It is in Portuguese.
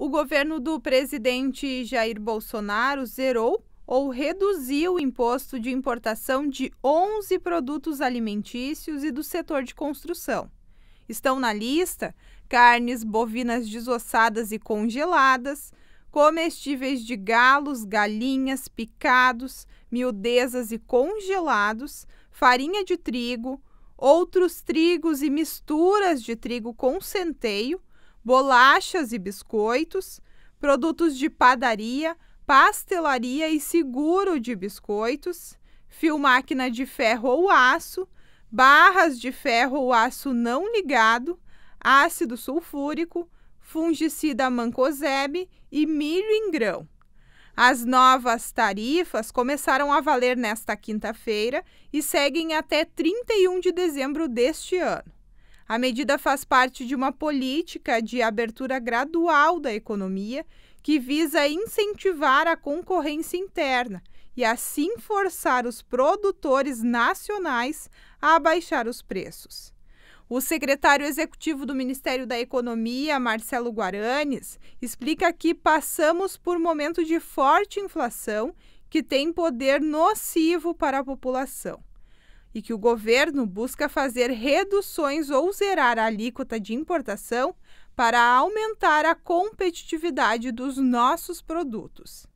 O governo do presidente Jair Bolsonaro zerou ou reduziu o imposto de importação de 11 produtos alimentícios e do setor de construção. Estão na lista carnes bovinas desossadas e congeladas, comestíveis de galos, galinhas, picados, miudezas e congelados, farinha de trigo, outros trigos e misturas de trigo com centeio, bolachas e biscoitos, produtos de padaria, pastelaria e seguro de biscoitos, fio máquina de ferro ou aço, barras de ferro ou aço não ligado, ácido sulfúrico, fungicida mancozeb e milho em grão. As novas tarifas começaram a valer nesta quinta-feira e seguem até 31 de dezembro deste ano. A medida faz parte de uma política de abertura gradual da economia que visa incentivar a concorrência interna e assim forçar os produtores nacionais a baixar os preços. O secretário executivo do Ministério da Economia, Marcelo Guaranes, explica que passamos por momento de forte inflação que tem poder nocivo para a população e que o governo busca fazer reduções ou zerar a alíquota de importação para aumentar a competitividade dos nossos produtos.